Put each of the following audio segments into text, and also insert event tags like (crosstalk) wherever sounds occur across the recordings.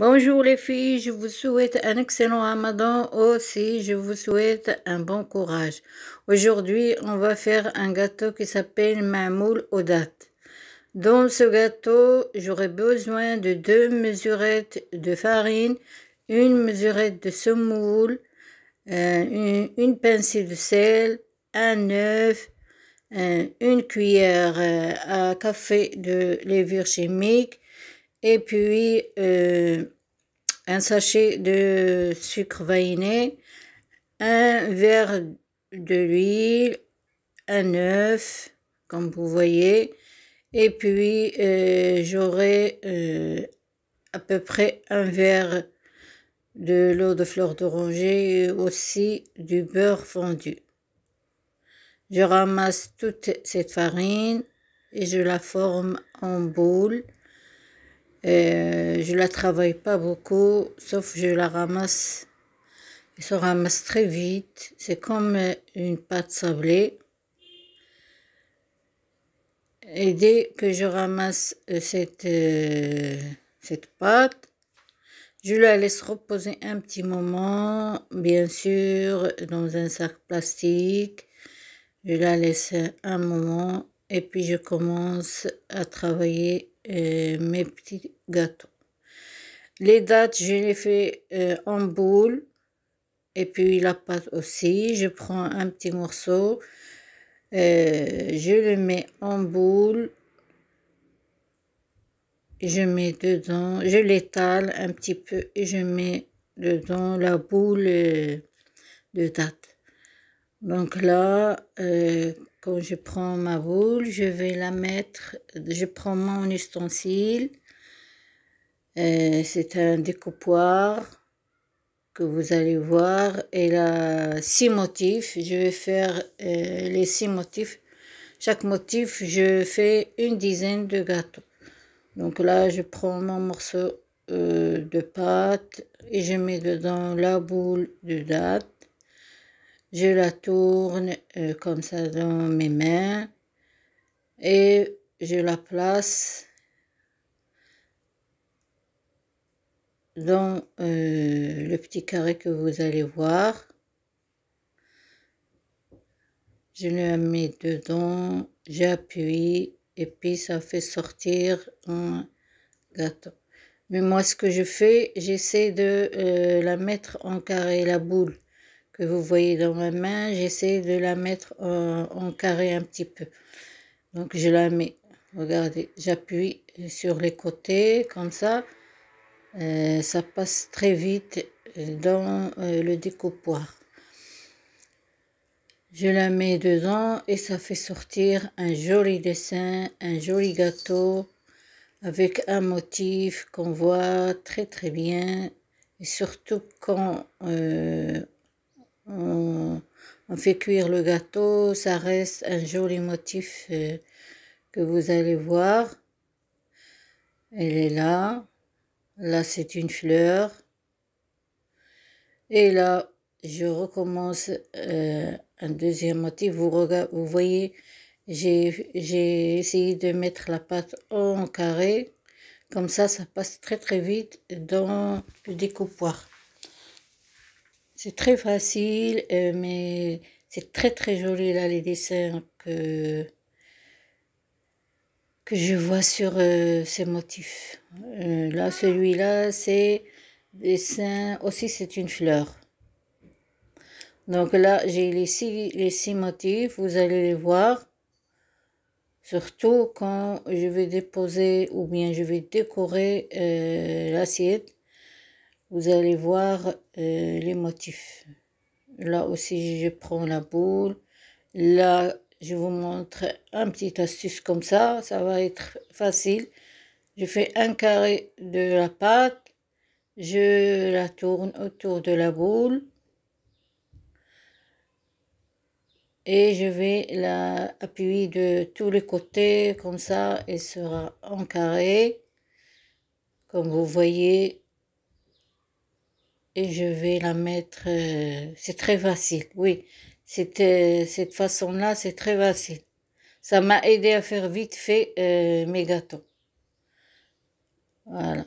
Bonjour les filles, je vous souhaite un excellent ramadan. Aussi, je vous souhaite un bon courage. Aujourd'hui, on va faire un gâteau qui s'appelle Mamoul aux dates. Dans ce gâteau, j'aurai besoin de deux mesurettes de farine, une mesurette de semoule, euh, une, pincée de sel, un œuf, euh, une cuillère euh, à café de levure chimique, et puis euh, un sachet de sucre vainé, un verre de l'huile, un œuf, comme vous voyez, et puis euh, j'aurai euh, à peu près un verre de l'eau de fleur d'oranger et aussi du beurre fondu. Je ramasse toute cette farine et je la forme en boule. Euh, je la travaille pas beaucoup, sauf je la ramasse. Elle se ramasse très vite. C'est comme euh, une pâte sablée. Et dès que je ramasse euh, cette, cette pâte, je la laisse reposer un petit moment, bien sûr, dans un sac plastique. Je la laisse un moment et puis je commence à travailler euh, mes petits gâteaux. Les dates, je les fais euh, en boule. Et puis la pâte aussi. Je prends un petit morceau. Euh, je le mets en boule. Je mets dedans. Je l'étale un petit peu. Et je mets dedans la boule de date. Donc là, quand je prends ma boule, je vais la mettre, je prends mon ustensile. Euh, c'est un découpoir que vous allez voir. Et là, six motifs. Je vais faire euh, les six motifs. Chaque motif, je fais une dizaine de gâteaux. Donc là, je prends mon morceau euh, de pâte et je mets dedans la boule de date je la tourne euh, comme ça dans mes mains et je la place dans euh, le petit carré que vous allez voir. Je le mets dedans, j'appuie et puis ça fait sortir un gâteau. Mais moi ce que je fais, j'essaie de euh, la mettre en carré, la boule vous voyez dans ma main, j'essaie de la mettre en, carré un petit peu. Donc je la mets, regardez, j'appuie sur les côtés comme ça, euh, ça passe très vite dans euh, le découpoir. Je la mets dedans et ça fait sortir un joli dessin, un joli gâteau avec un motif qu'on voit très très bien et surtout quand euh, on, fait cuire le gâteau, ça reste un joli motif euh, que vous allez voir. Elle est là, là c'est une fleur. Et là, je recommence euh, un deuxième motif. Vous, regardez, vous voyez, j'ai essayé de mettre la pâte en carré. Comme ça, ça passe très très vite dans le découpoir. C'est très facile, euh, mais c'est très très joli là les dessins que, que je vois sur euh, ces motifs. Euh, là, celui-là, c'est dessin, aussi c'est une fleur. Donc là, j'ai les six motifs, vous allez les voir. Surtout quand je vais déposer ou bien je vais décorer l'assiette vous allez voir euh, les motifs là aussi je prends la boule là je vous montre un petit astuce comme ça ça va être facile je fais un carré de la pâte je la tourne autour de la boule et je vais la appuyer de tous les côtés comme ça elle sera en carré comme vous voyez et je vais la mettre. Euh, c'est très facile, oui. C'était euh, cette façon-là, c'est très facile. Ça m'a aidé à faire vite fait euh, mes gâteaux. Voilà.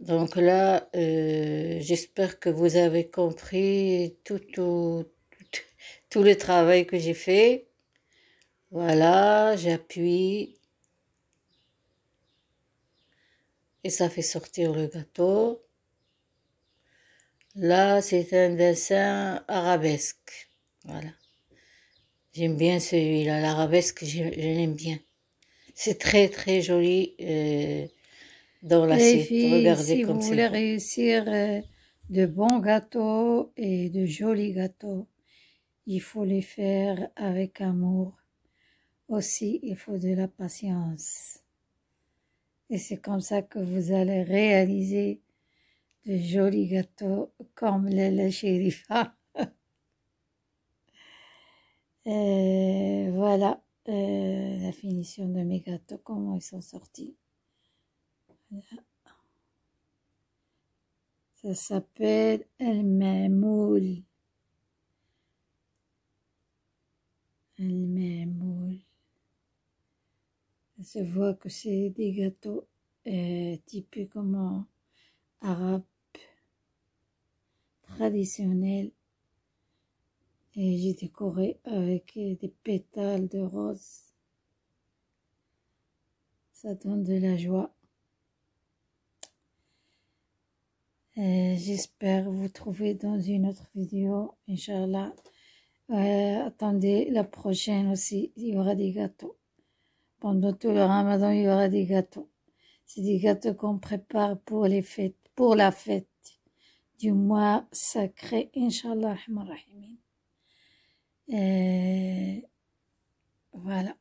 Donc là, j'espère que vous avez compris tout, (laughs) tout le travail que j'ai fait. Voilà, j'appuie et ça fait sortir le gâteau. Là, c'est un dessin arabesque. Voilà. J'aime bien celui-là, l'arabesque, je, l'aime bien. C'est très très joli euh, dans la Regardez si vous voulez réussir euh, de bons gâteaux et de jolis gâteaux, il faut les faire avec amour. Aussi, il faut de la patience. Et c'est comme ça que vous allez réaliser de jolis gâteaux comme les Sherifa. (laughs) Euh, voilà euh, la finition de mes gâteaux, comment ils sont sortis. Ça s'appelle El Memoul. se voit que c'est des gâteaux euh, typiquement arabes, traditionnels. Et j'ai décoré avec des pétales de rose. Ça donne de la joie. Euh, j'espère vous trouver dans une autre vidéo, Inch'Allah. Euh, attendez la prochaine aussi, il y aura des gâteaux. Pendant tout le ramadan, il y aura des gâteaux. C'est des gâteaux qu'on prépare pour les fêtes, pour la fête du mois sacré, Inch'Allah, euh, Voilà.